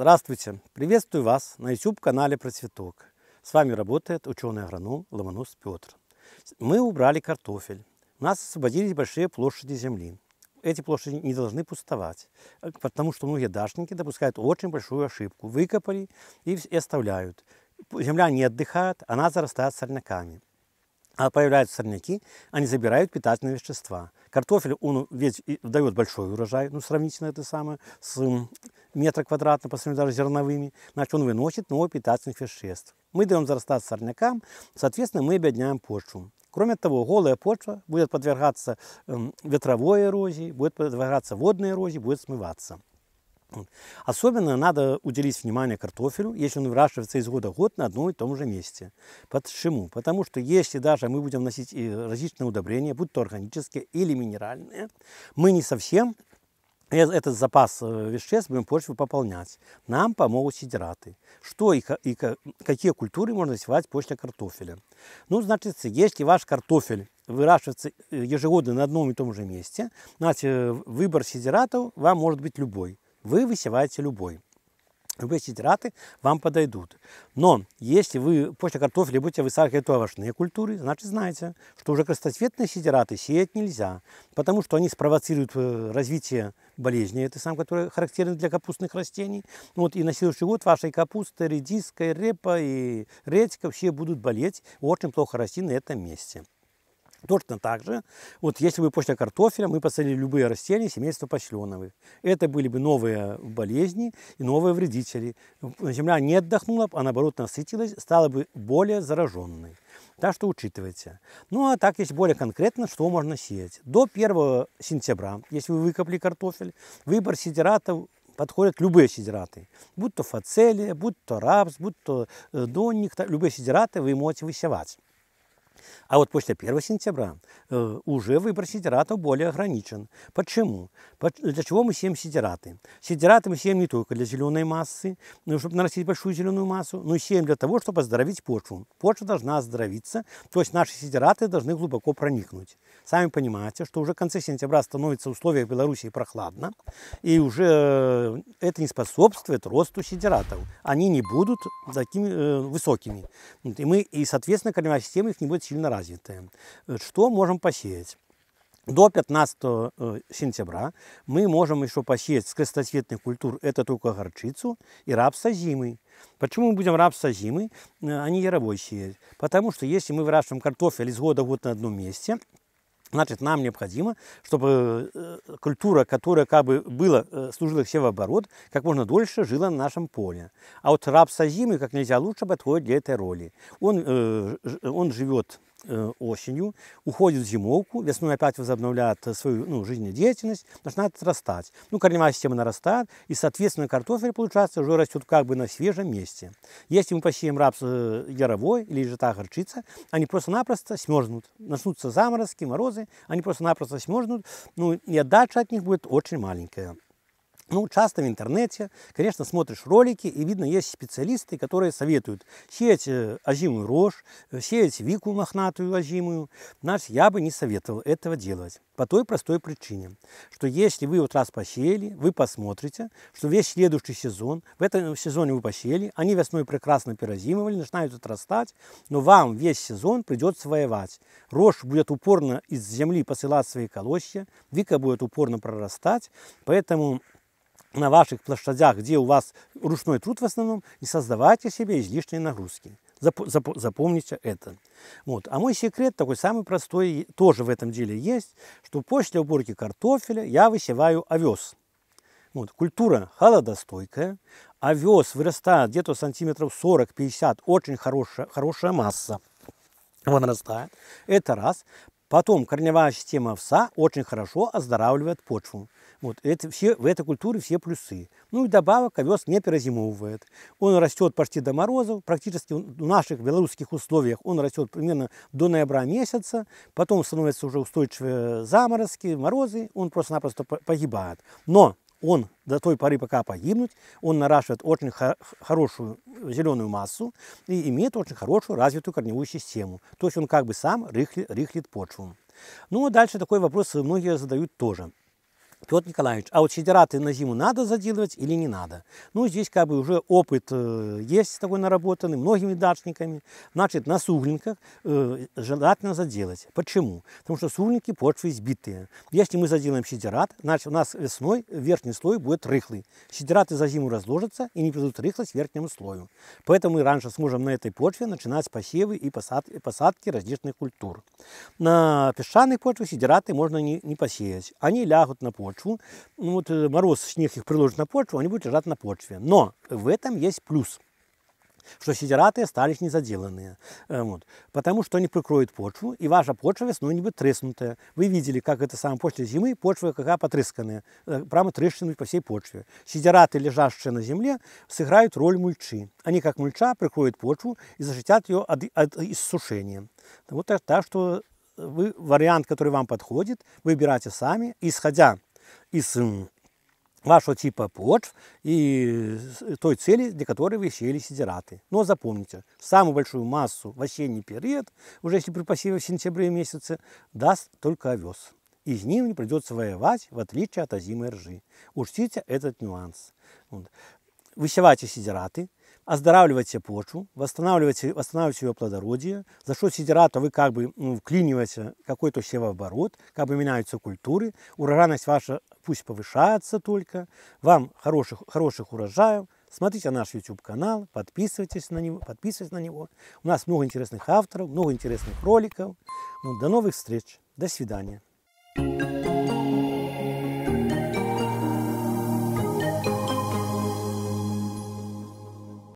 Здравствуйте! Приветствую вас на YouTube-канале Процветок. С вами работает ученый-агроном Ломонос Петр. Мы убрали картофель. У нас освободились большие площади земли. Эти площади не должны пустовать, э, потому что многие дашники допускают очень большую ошибку. Выкопали и оставляют. Земля не отдыхает, она зарастает сорняками. А появляются сорняки, они забирают питательные вещества. Картофель, он ведь дает большой урожай, ну, сравнительно это самое, с метра квадратного, по сравнению даже с зерновыми, значит, он выносит много питательных веществ. Мы даем зарастаться сорнякам, соответственно, мы обедняем почву. Кроме того, голая почва будет подвергаться эм, ветровой эрозии, будет подвергаться водной эрозии, будет смываться. Особенно надо уделить внимание картофелю, если он выращивается из года в год на одном и том же месте. Почему? Потому что если даже мы будем носить э, различные удобрения, будь то органические или минеральные, мы не совсем э, этот запас э, веществ будем почву пополнять. Нам помогут сидираты. Что и, какие культуры можно засевать после картофеля? Ну, значит, если ваш картофель выращивается ежегодно на одном и том же месте, значит, выбор сидиратов вам может быть любой. Вы высеваете любой. Любые сидераты вам подойдут. Но если вы после картофеля будете высаживать овощные культуры, значит знаете, что уже крестоцветные сидераты сеять нельзя, потому что они спровоцируют э, развитие болезни, это сам, которые характерны для капустных растений. Вот, и на следующий год вашей капусты, редиска, репа и редька все будут болеть, очень плохо расти на этом месте. Точно так же, вот если бы после картофеля мы посадили любые растения семейства пощленовых, это были бы новые болезни и новые вредители. Земля не отдохнула, а наоборот насытилась, стала бы более зараженной. Так что учитывайте. Ну а так если более конкретно, что можно сеять. До 1 сентября, если вы выкопли картофель, выбор сидератов подходят любые сидераты. Будь то фацелия, будь то рапс, будь то э, донник, любые сидераты вы можете высевать. А вот после 1 сентября э, уже выбор сидератов более ограничен. Почему? Для чего мы сеем сидераты? Сидераты мы сеем не только для зеленой массы, ну, чтобы нарастить большую зеленую массу, но и сеем для того, чтобы оздоровить почву. Почва должна оздоровиться, то есть наши сидераты должны глубоко проникнуть. Сами понимаете, что уже в конце сентября становится в условиях Белоруссии прохладно, и уже э, это не способствует росту сидератов. Они не будут такими э, высокими. И мы, и, соответственно, корневая система их не будет сильно развитые. Что можем посеять? До 15 э, сентября мы можем еще посеять с крестоцветных культур, это только горчицу и рапса зимы. Почему мы будем рапса зимы, э, а не яровой сеять? Потому что если мы выращиваем картофель из года в год на одном месте, Значит, нам необходимо, чтобы э, культура, которая как бы была, э, служила все в оборот, как можно дольше жила на нашем поле. А вот раб Сазимы как нельзя лучше подходит для этой роли. Он, э, он живет Э, осенью, уходит в зимовку, весной опять возобновляет э, свою ну, жизненную деятельность, начинает отрастать. Ну, корневая система нарастает, и, соответственно, картофель, получается, уже растет как бы на свежем месте. Если мы посеем рапс э, яровой или же та горчица, они просто-напросто смерзнут. Начнутся заморозки, морозы, они просто-напросто смерзнут, ну, и отдача от них будет очень маленькая. Ну, часто в интернете, конечно, смотришь ролики, и видно, есть специалисты, которые советуют сеять э, озимую рожь, э, сеять вику мохнатую озимую. Наш я бы не советовал этого делать по той простой причине, что если вы вот раз посеяли, вы посмотрите, что весь следующий сезон, в этом сезоне вы посеяли, они весной прекрасно перезимовали, начинают отрастать, но вам весь сезон придется воевать. Рожь будет упорно из земли посылать свои колосья, вика будет упорно прорастать, поэтому на ваших площадях, где у вас ручной труд в основном, не создавайте себе излишней нагрузки. Зап зап запомните это. Вот. А мой секрет такой самый простой тоже в этом деле есть, что после уборки картофеля я высеваю овес. Вот. Культура холодостойкая, овес вырастает где-то сантиметров 40-50, очень хорошая, хорошая масса он растает. Это раз. Потом корневая система овса очень хорошо оздоравливает почву. Вот это все, в этой культуре все плюсы. Ну и добавок овес не перезимовывает. Он растет почти до морозов. Практически в наших белорусских условиях он растет примерно до ноября месяца. Потом становятся уже устойчивые заморозки, морозы. Он просто-напросто погибает. Но он до той поры, пока погибнуть, он наращивает очень хорошую зеленую массу и имеет очень хорошую развитую корневую систему. То есть он как бы сам рыхлит, рыхлит почву. Ну а дальше такой вопрос многие задают тоже. Петр Николаевич, а вот сидераты на зиму надо заделывать или не надо? Ну, здесь как бы уже опыт э, есть такой наработанный многими дачниками. Значит, на суглинках э, желательно заделать. Почему? Потому что суглинки почвы избитые. Если мы заделаем сидерат, значит, у нас весной верхний слой будет рыхлый. Сидераты за зиму разложатся и не придут рыхлость верхнему слою. Поэтому мы раньше сможем на этой почве начинать посевы и посадки различных культур. На песчаной почве сидераты можно не посеять. Они лягут на почву почву. Ну, вот э, мороз, снег их приложит на почву, они будут лежать на почве. Но в этом есть плюс что сидераты остались незаделанные. Э, вот. Потому что они прикроют почву, и ваша почва весной не будет треснутая. Вы видели, как это самое после зимы, почва какая потресканная, э, прямо трещины по всей почве. Сидераты, лежащие на земле, сыграют роль мульчи. Они, как мульча, прикроют почву и защитят ее от, от иссушения. Вот так, так что вы, вариант, который вам подходит, выбирайте сами, исходя из вашего типа почв и той цели, для которой вы сеяли сидераты. Но запомните, самую большую массу в осенний период, уже если при посеве в сентябре месяце, даст только овес. И с ним не придется воевать, в отличие от озимой ржи. Учтите этот нюанс. Вот. Высевайте сидераты, оздоравливаете почву, восстанавливаете, восстанавливаете ее плодородие. За счет сидерата вы как бы ну, вклиниваете какой-то севооборот, как бы меняются культуры, урожайность ваша пусть повышается только. Вам хороших, хороших урожаев. Смотрите наш YouTube-канал, подписывайтесь на него, подписывайтесь на него. У нас много интересных авторов, много интересных роликов. Ну, до новых встреч, до свидания.